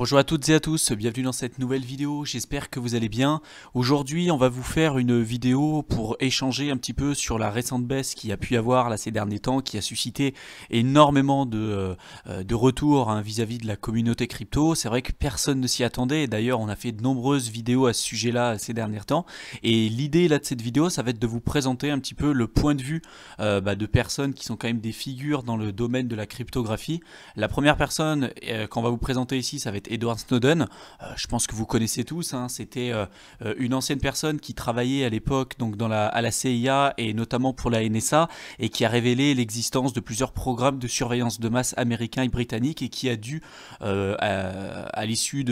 Bonjour à toutes et à tous, bienvenue dans cette nouvelle vidéo, j'espère que vous allez bien. Aujourd'hui on va vous faire une vidéo pour échanger un petit peu sur la récente baisse qu'il y a pu avoir là ces derniers temps, qui a suscité énormément de, euh, euh, de retours hein, vis-à-vis de la communauté crypto. C'est vrai que personne ne s'y attendait, d'ailleurs on a fait de nombreuses vidéos à ce sujet là ces derniers temps. Et l'idée là de cette vidéo ça va être de vous présenter un petit peu le point de vue euh, bah, de personnes qui sont quand même des figures dans le domaine de la cryptographie. La première personne qu'on va vous présenter ici ça va être Edward Snowden, euh, je pense que vous connaissez tous. Hein. C'était euh, euh, une ancienne personne qui travaillait à l'époque donc à la CIA et notamment pour la NSA et qui a révélé l'existence de plusieurs programmes de surveillance de masse américains et britanniques et qui a dû, à, l'issue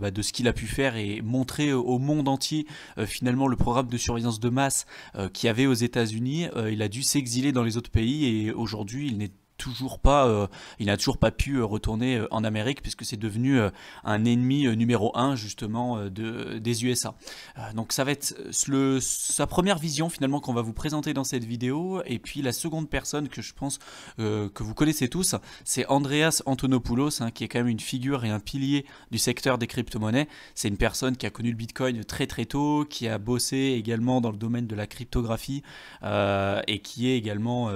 bah, de, ce qu'il a pu faire et montrer au monde entier finalement le programme de surveillance de masse qu'il y avait aux États-Unis, il a dû s'exiler dans les autres pays et aujourd'hui il n'est toujours pas, euh, il n'a toujours pas pu euh, retourner euh, en Amérique puisque c'est devenu un ennemi numéro un justement de, des USA. donc ça va être le, sa première vision finalement qu'on va vous présenter dans cette vidéo et puis la seconde personne que je pense que vous connaissez tous, c'est Andreas Antonopoulos hein, qui est quand même une figure et un pilier du secteur des crypto-monnaies. C'est une personne qui a connu le Bitcoin très très tôt, qui a bossé également dans le domaine de la cryptographie et qui est également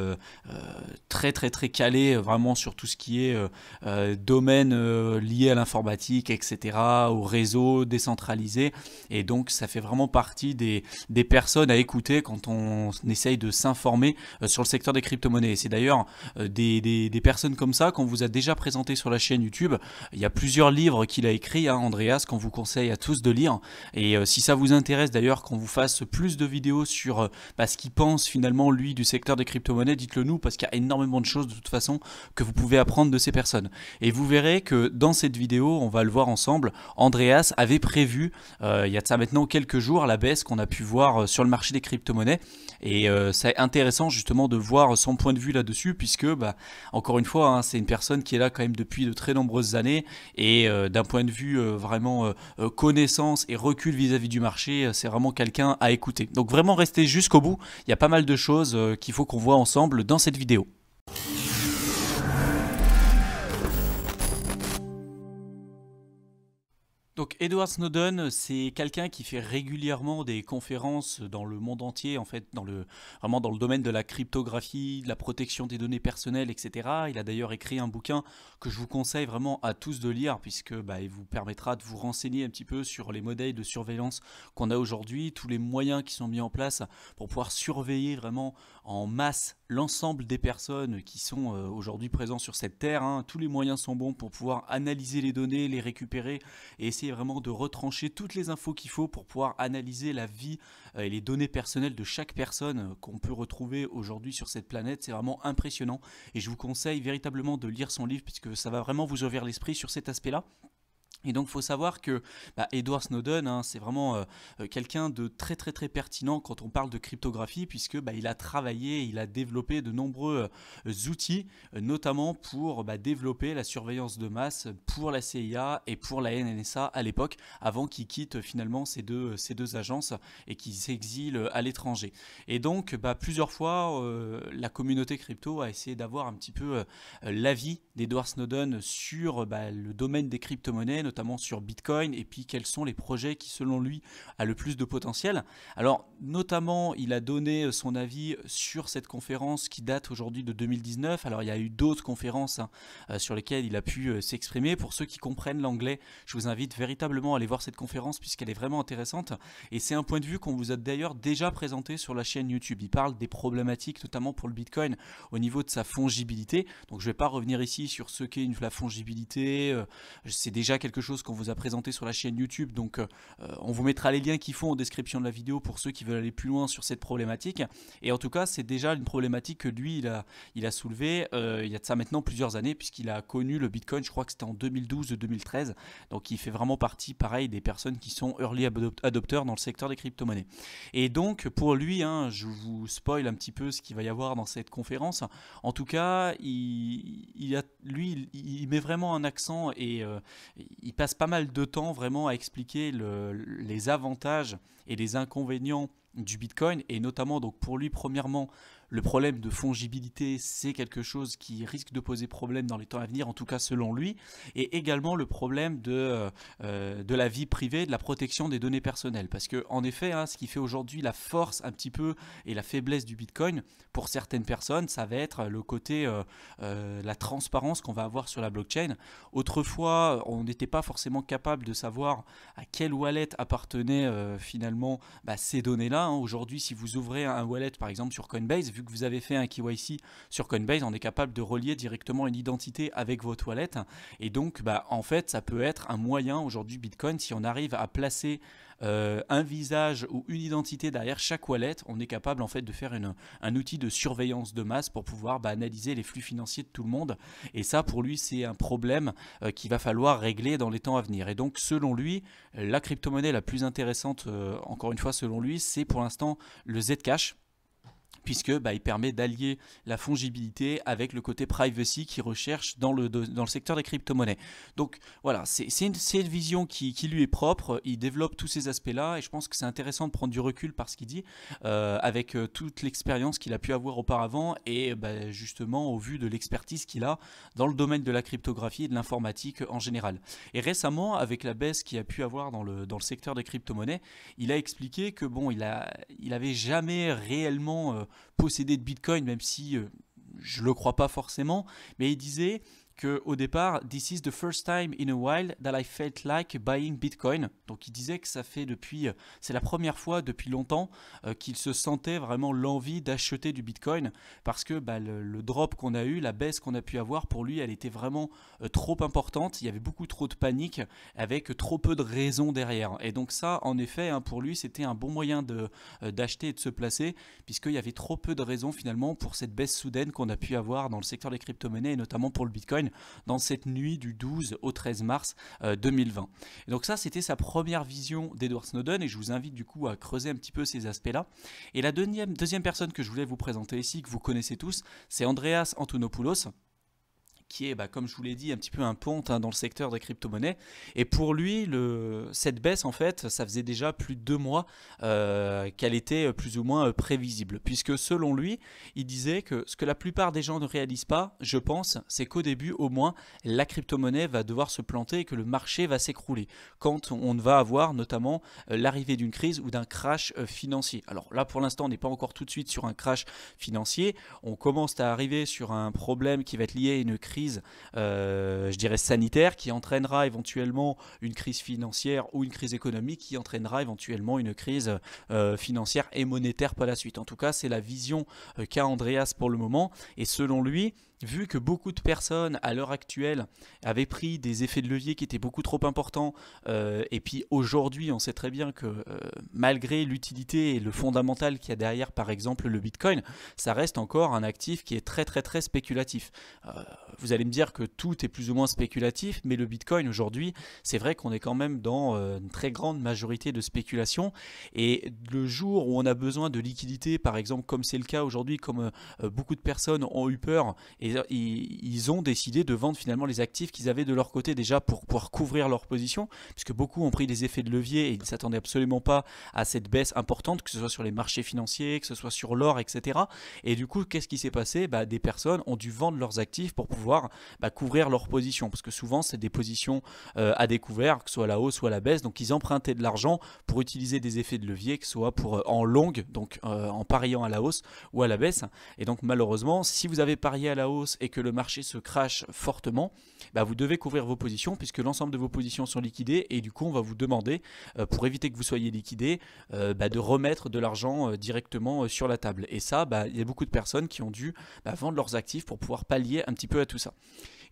très très très calé euh, vraiment sur tout ce qui est euh, euh, domaine lié à l'informatique, etc., au réseau décentralisé. Et donc, ça fait vraiment partie des, personnes à écouter quand on essaye de s'informer sur le secteur des crypto-monnaies. C'est d'ailleurs des, personnes comme ça qu'on vous a déjà présenté sur la chaîne YouTube. Il y a plusieurs livres qu'il a écrit, hein, Andreas, qu'on vous conseille à tous de lire. Et si ça vous intéresse d'ailleurs qu'on vous fasse plus de vidéos sur bah, ce qu'il pense finalement, lui, du secteur des crypto-monnaies, dites-le nous, parce qu'il y a énormément de choses de façon que vous pouvez apprendre de ces personnes. Et vous verrez que dans cette vidéo, on va le voir ensemble, Andreas avait prévu, euh, il y a de ça maintenant quelques jours, la baisse qu'on a pu voir euh, sur le marché des crypto-monnaies. Et euh, c'est intéressant justement de voir son point de vue là-dessus, puisque, bah, encore une fois, hein, c'est une personne qui est là quand même depuis de très nombreuses années. Et d'un point de vue vraiment connaissance et recul vis-à-vis -vis du marché, c'est vraiment quelqu'un à écouter. Donc vraiment restez jusqu'au bout, il y a pas mal de choses qu'il faut qu'on voit ensemble dans cette vidéo. Edward Snowden, c'est quelqu'un qui fait régulièrement des conférences dans le monde entier, en fait, dans le, vraiment dans le domaine de la cryptographie, de la protection des données personnelles, etc. Il a d'ailleurs écrit un bouquin que je vous conseille vraiment à tous de lire, puisque bah, il vous permettra de vous renseigner un petit peu sur les modèles de surveillance qu'on a aujourd'hui, tous les moyens qui sont mis en place pour pouvoir surveiller vraiment en masse l'ensemble des personnes qui sont euh, aujourd'hui présentes sur cette terre. Hein, tous les moyens sont bons pour pouvoir analyser les données, les récupérer et essayer vraiment de retrancher toutes les infos qu'il faut pour pouvoir analyser la vie euh, et les données personnelles de chaque personne qu'on peut retrouver aujourd'hui sur cette planète. C'est vraiment impressionnant et je vous conseille véritablement de lire son livre puisque ça va vraiment vous ouvrir l'esprit sur cet aspect-là. Et donc, il faut savoir que bah, Edward Snowden, hein, c'est vraiment euh, euh, quelqu'un de très très très pertinent quand on parle de cryptographie, puisque bah, il a travaillé, il a développé de nombreux euh, outils, notamment pour bah, développer la surveillance de masse pour la CIA et pour la NSA à l'époque, avant qu'il quitte finalement ces deux ces deux agences et qu'il s'exile à l'étranger. Et donc, plusieurs fois, la communauté crypto a essayé d'avoir un petit peu l'avis d'Edward Snowden sur le domaine des crypto-monnaies notamment sur Bitcoin, et puis quels sont les projets qui, selon lui, a le plus de potentiel. Alors, notamment, il a donné euh, son avis sur cette conférence qui date aujourd'hui de 2019. Alors, il y a eu d'autres conférences hein, euh, sur lesquelles il a pu euh, s'exprimer. Pour ceux qui comprennent l'anglais, je vous invite véritablement à aller voir cette conférence puisqu'elle est vraiment intéressante. Et c'est un point de vue qu'on vous a d'ailleurs déjà présenté sur la chaîne YouTube. Il parle des problématiques, notamment pour le Bitcoin, au niveau de sa fongibilité. Donc, je ne vais pas revenir ici sur ce qu'est la fongibilité. c'est déjà quelque chose qu'on vous a présenté sur la chaîne YouTube. Donc, euh, on vous mettra les liens qui font en description de la vidéo pour ceux qui veulent aller plus loin sur cette problématique. Et en tout cas, c'est déjà une problématique que lui, il a, il a soulevé euh, il y a de ça maintenant plusieurs années, puisqu'il a connu le Bitcoin, je crois que c'était en 2012 ou 2013. Donc, il fait vraiment partie, pareil, des personnes qui sont early adopteurs dans le secteur des crypto-monnaies. Et donc, pour lui, hein, je vous spoil un petit peu ce qu'il va y avoir dans cette conférence. En tout cas, il, a, lui, il, met vraiment un accent et euh, il passe pas mal de temps vraiment à expliquer les avantages et les inconvénients du Bitcoin et notamment donc pour lui premièrement le problème de fongibilité, c'est quelque chose qui risque de poser problème dans les temps à venir, en tout cas selon lui, et également le problème de, euh, euh, de la vie privée, de la protection des données personnelles. Parce que, en effet, hein, ce qui fait aujourd'hui la force un petit peu et la faiblesse du Bitcoin, pour certaines personnes, ça va être le côté, euh, la transparence qu'on va avoir sur la blockchain. Autrefois, on n'était pas forcément capable de savoir à quelle wallet appartenaient finalement bah, ces données-là. Hein. Aujourd'hui, si vous ouvrez un wallet, par exemple, sur Coinbase, vu que vous avez fait un KYC sur Coinbase, on est capable de relier directement une identité avec vos toilettes. Et donc, bah, en fait, ça peut être un moyen aujourd'hui Bitcoin, si on arrive à placer euh, un visage ou une identité derrière chaque wallet, on est capable en fait de faire un outil de surveillance de masse pour pouvoir bah, analyser les flux financiers de tout le monde. Et ça, pour lui, c'est un problème euh, qu'il va falloir régler dans les temps à venir. Et donc, selon lui, la crypto-monnaie la plus intéressante, euh, encore une fois, selon lui, c'est pour l'instant le Zcash puisque bah, il permet d'allier la fongibilité avec le côté privacy qu'il recherche dans le, dans le secteur des crypto-monnaies. Donc voilà, c'est une, vision qui, lui est propre, il développe tous ces aspects-là, et je pense que c'est intéressant de prendre du recul par ce qu'il dit, euh, avec euh, toute l'expérience qu'il a pu avoir auparavant, et bah, justement au vu de l'expertise qu'il a dans le domaine de la cryptographie et de l'informatique en général. Et récemment, avec la baisse qu'il a pu avoir dans le, dans le secteur des crypto-monnaies, il a expliqué que bon, il, a, il avait jamais réellement... Euh, posséder de Bitcoin, même si euh, je ne le crois pas forcément, mais il disait que au départ, this is the first time in a while that I felt like buying Bitcoin. Donc il disait que ça fait depuis, euh, c'est la première fois depuis longtemps euh, qu'il se sentait vraiment l'envie d'acheter du Bitcoin parce que bah, le, drop qu'on a eu, la baisse qu'on a pu avoir pour lui, elle était vraiment euh, trop importante. Il y avait beaucoup trop de panique avec trop peu de raisons derrière. Et donc ça, en effet, hein, pour lui, c'était un bon moyen de d'acheter et de se placer puisqu'il y avait trop peu de raisons finalement pour cette baisse soudaine qu'on a pu avoir dans le secteur des crypto-monnaies et notamment pour le Bitcoin dans cette nuit du 12 au 13 mars 2020. Euh, donc ça, c'était sa première vision d'Edward Snowden et je vous invite du coup à creuser un petit peu ces aspects-là. Et la deuxième, deuxième personne que je voulais vous présenter ici, que vous connaissez tous, c'est Andreas Antonopoulos qui est, bah, comme je vous l'ai dit, un petit peu un pont hein, dans le secteur des crypto-monnaies. Et pour lui, le, cette baisse, en fait, ça faisait déjà plus de deux mois euh, qu'elle était euh, plus ou moins euh, prévisible. Puisque selon lui, il disait que ce que la plupart des gens ne réalisent pas, je pense, c'est qu'au début, au moins, la crypto-monnaie va devoir se planter et que le marché va s'écrouler. Quand on va avoir notamment l'arrivée d'une crise ou d'un crash financier. Alors là, pour l'instant, on n'est pas encore tout de suite sur un crash financier. On commence à arriver sur un problème qui va être lié à une crise euh, je dirais, sanitaire qui entraînera éventuellement une crise financière ou une crise économique qui entraînera éventuellement une crise euh, financière et monétaire par la suite. En tout cas, c'est la vision euh, qu'a Andreas pour le moment. Et selon lui, vu que beaucoup de personnes à l'heure actuelle avaient pris des effets de levier qui étaient beaucoup trop importants, euh, et puis aujourd'hui on sait très bien que euh, malgré l'utilité et le fondamental qu'il y a derrière par exemple le Bitcoin, ça reste encore un actif qui est très très très spéculatif. Euh, vous allez me dire que tout est plus ou moins spéculatif, mais le Bitcoin aujourd'hui, c'est vrai qu'on est quand même dans une très grande majorité de spéculation, et le jour où on a besoin de liquidité, par exemple comme c'est le cas aujourd'hui, comme beaucoup de personnes ont eu peur, euh, ils ont décidé de vendre finalement les actifs qu'ils avaient de leur côté déjà pour pouvoir couvrir leur position, puisque beaucoup ont pris des effets de levier et ils ne s'attendaient absolument pas à cette baisse importante, que ce soit sur les marchés financiers, que ce soit sur l'or, etc. Et du coup, qu'est-ce qui s'est passé bah, Des personnes ont dû vendre leurs actifs pour pouvoir bah, couvrir leur position, parce que souvent c'est des positions euh, à découvert, que ce soit à la hausse ou à la baisse, donc ils empruntaient de l'argent pour utiliser des effets de levier, que ce soit pour, euh, en longue, donc en pariant à la hausse ou à la baisse. Et donc malheureusement, si vous avez parié à la hausse, et que le marché se crache fortement, bah, vous devez couvrir vos positions puisque l'ensemble de vos positions sont liquidées et du coup on va vous demander, euh, pour éviter que vous soyez liquidé, euh, bah, de remettre de l'argent euh, directement sur la table. Et ça, bah, il y a beaucoup de personnes qui ont dû vendre leurs actifs pour pouvoir pallier un petit peu à tout ça.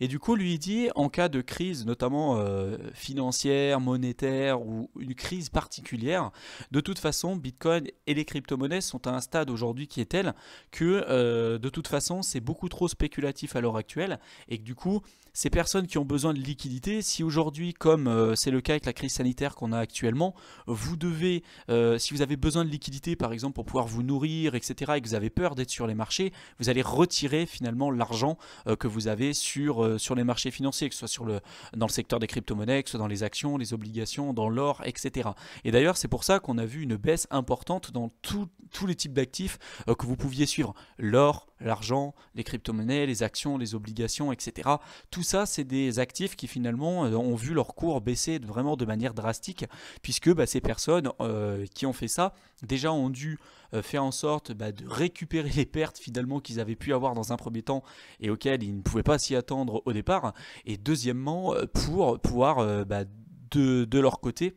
Et du coup, lui, dit, en cas de crise, notamment euh, financière, monétaire ou une crise particulière, de toute façon, Bitcoin et les crypto-monnaies sont à un stade aujourd'hui qui est tel que, euh, de toute façon, c'est beaucoup trop spéculatif à l'heure actuelle et que du coup, ces personnes qui ont besoin de liquidité, si aujourd'hui, comme euh, c'est le cas avec la crise sanitaire qu'on a actuellement, vous devez, si vous avez besoin de liquidité, par exemple, pour pouvoir vous nourrir, etc., et que vous avez peur d'être sur les marchés, vous allez retirer finalement l'argent que vous avez sur euh, sur, les marchés financiers, que ce soit sur le, dans le secteur des crypto-monnaies, que ce soit dans les actions, les obligations, dans l'or, etc. Et d'ailleurs, c'est pour ça qu'on a vu une baisse importante dans tous les types d'actifs euh, que vous pouviez suivre. L'or, l'argent, les crypto-monnaies, les actions, les obligations, etc. Tout ça, c'est des actifs qui finalement euh, ont vu leur cours baisser vraiment de manière drastique, puisque bah, ces personnes qui ont fait ça, déjà ont dû euh, fait en sorte bah, de récupérer les pertes finalement qu'ils avaient pu avoir dans un premier temps et auxquelles ils ne pouvaient pas s'y attendre au départ, et deuxièmement euh, pour pouvoir euh, bah, de, de leur côté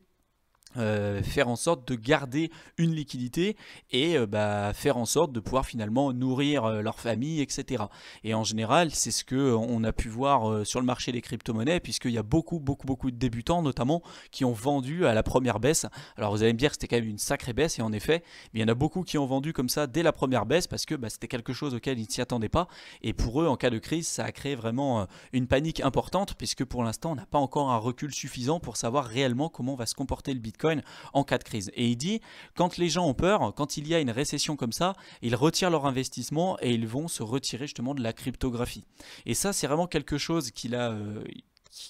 euh, faire en sorte de garder une liquidité et euh, bah, faire en sorte de pouvoir finalement nourrir euh, leur famille, etc. Et en général, c'est ce que on a pu voir sur le marché des crypto-monnaies, puisqu'il y a beaucoup, beaucoup, beaucoup de débutants notamment qui ont vendu à la première baisse. Alors vous allez me dire que c'était quand même une sacrée baisse, et en effet, il y en a beaucoup qui ont vendu comme ça dès la première baisse parce que bah, c'était quelque chose auquel ils ne s'y attendaient pas. Et pour eux, en cas de crise, ça a créé vraiment une panique importante, puisque pour l'instant, on n'a pas encore un recul suffisant pour savoir réellement comment va se comporter le Bitcoin en cas de crise. Et il dit, quand les gens ont peur, quand il y a une récession comme ça, ils retirent leur investissement et ils vont se retirer justement de la cryptographie. Et ça, c'est vraiment quelque chose qu'il euh,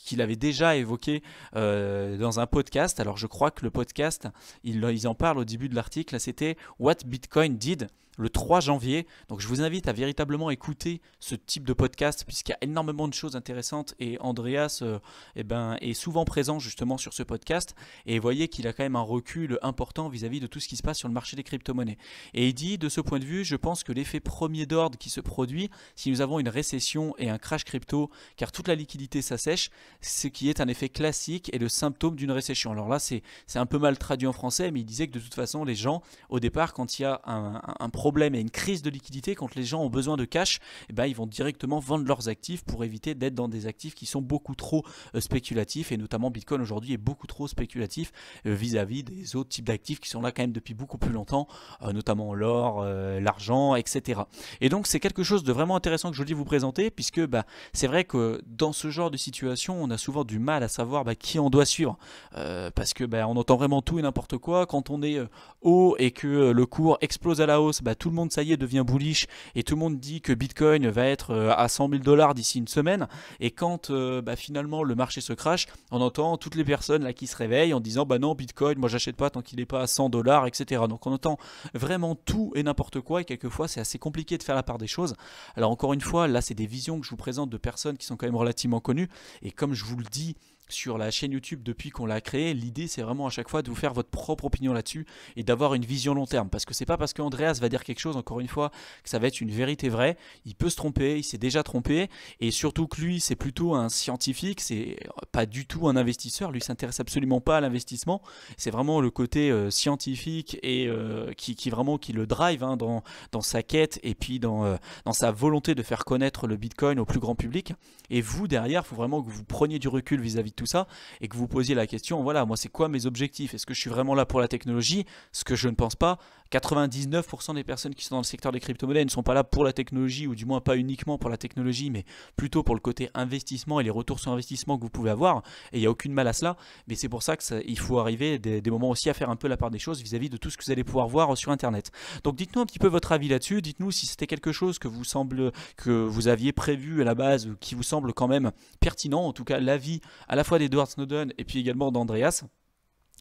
qu'il avait déjà évoqué euh, dans un podcast. Alors je crois que le podcast, ils en parlent au début de l'article, c'était What Bitcoin Did le 3 janvier. Donc je vous invite à véritablement écouter ce type de podcast puisqu'il y a énormément de choses intéressantes et Andreas euh, eh ben, est souvent présent justement sur ce podcast et voyez qu'il a quand même un recul important vis-à-vis de tout ce qui se passe sur le marché des crypto-monnaies. Et il dit, de ce point de vue, je pense que l'effet premier d'ordre qui se produit, si nous avons une récession et un crash crypto, car toute la liquidité s'assèche, ce qui est un effet classique et le symptôme d'une récession. Alors là, c'est un peu mal traduit en français, mais il disait que de toute façon, les gens, au départ, quand il y a un problème, et une crise de liquidité, quand les gens ont besoin de cash, et eh ben, ils vont directement vendre leurs actifs pour éviter d'être dans des actifs qui sont beaucoup trop euh, spéculatifs et notamment Bitcoin aujourd'hui est beaucoup trop spéculatif euh, vis-à-vis des autres types d'actifs qui sont là quand même depuis beaucoup plus longtemps, euh, notamment l'or, l'argent, etc. Et donc c'est quelque chose de vraiment intéressant que je voulais vous présenter puisque bah, c'est vrai que dans ce genre de situation, on a souvent du mal à savoir bah, qui on doit suivre parce que ben on entend vraiment tout et n'importe quoi. Quand on est haut et que le cours explose à la hausse, bah, tout le monde, ça y est, devient bullish et tout le monde dit que Bitcoin va être euh, à 100 000 dollars d'ici une semaine. Et quand euh, bah, finalement le marché se crache, on entend toutes les personnes là qui se réveillent en disant bah non, Bitcoin, moi j'achète pas tant qu'il n'est pas à 100 dollars, etc. Donc on entend vraiment tout et n'importe quoi et quelquefois c'est assez compliqué de faire la part des choses. Alors encore une fois, là c'est des visions que je vous présente de personnes qui sont quand même relativement connues et comme je vous le dis, sur la chaîne YouTube depuis qu'on l'a créée. L'idée, c'est vraiment à chaque fois de vous faire votre propre opinion là-dessus et d'avoir une vision long terme. Parce que c'est pas parce qu'Andreas va dire quelque chose, encore une fois, que ça va être une vérité vraie. Il peut se tromper, il s'est déjà trompé. Et surtout que lui, c'est plutôt un scientifique, c'est pas du tout un investisseur. Lui, s'intéresse absolument pas à l'investissement. C'est vraiment le côté euh, scientifique et euh, qui, vraiment qui le drive hein, dans, dans sa quête et puis dans, euh, dans sa volonté de faire connaître le Bitcoin au plus grand public. Et vous, derrière, il faut vraiment que vous preniez du recul vis-à-vis -vis tout ça, et que vous posiez la question, voilà, moi c'est quoi mes objectifs Est-ce que je suis vraiment là pour la technologie Ce que je ne pense pas. 99% des personnes qui sont dans le secteur des crypto-monnaies ne sont pas là pour la technologie, ou du moins pas uniquement pour la technologie, mais plutôt pour le côté investissement et les retours sur investissement que vous pouvez avoir. Et il n'y a aucune mal à cela, mais c'est pour ça qu'il faut arriver des, moments aussi à faire un peu la part des choses vis-à-vis de tout ce que vous allez pouvoir voir sur Internet. Donc dites-nous un petit peu votre avis là-dessus, dites-nous si c'était quelque chose que vous semble que vous aviez prévu à la base ou qui vous semble quand même pertinent, en tout cas l'avis à la fois d'Edward Snowden et puis également d'Andreas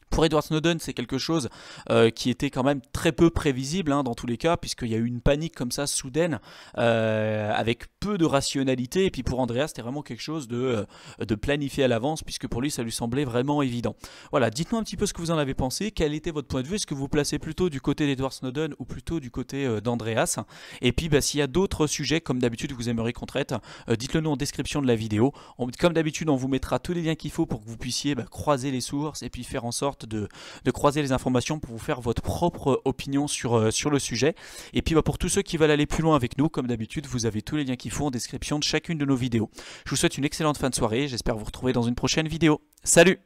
pour Edward Snowden, c'est quelque chose euh, qui était quand même très peu prévisible hein, dans tous les cas, puisqu'il y a eu une panique comme ça soudaine, euh, avec peu de rationalité. Et puis pour Andreas, c'était vraiment quelque chose de, euh, de planifié à l'avance, puisque pour lui, ça lui semblait vraiment évident. Voilà, dites-nous un petit peu ce que vous en avez pensé, quel était votre point de vue, est-ce que vous placez plutôt du côté d'Edward Snowden ou plutôt du côté d'Andreas Et puis bah, s'il y a d'autres sujets, comme d'habitude, que vous aimeriez qu'on traite, dites-le nous en description de la vidéo. comme d'habitude, on vous mettra tous les liens qu'il faut pour que vous puissiez bah, croiser les sources et puis faire en sorte de, croiser les informations pour vous faire votre propre euh, opinion sur, euh, sur le sujet. Et puis bah, pour tous ceux qui veulent aller plus loin avec nous, comme d'habitude, vous avez tous les liens qu'il faut en description de chacune de nos vidéos. Je vous souhaite une excellente fin de soirée, j'espère vous retrouver dans une prochaine vidéo. Salut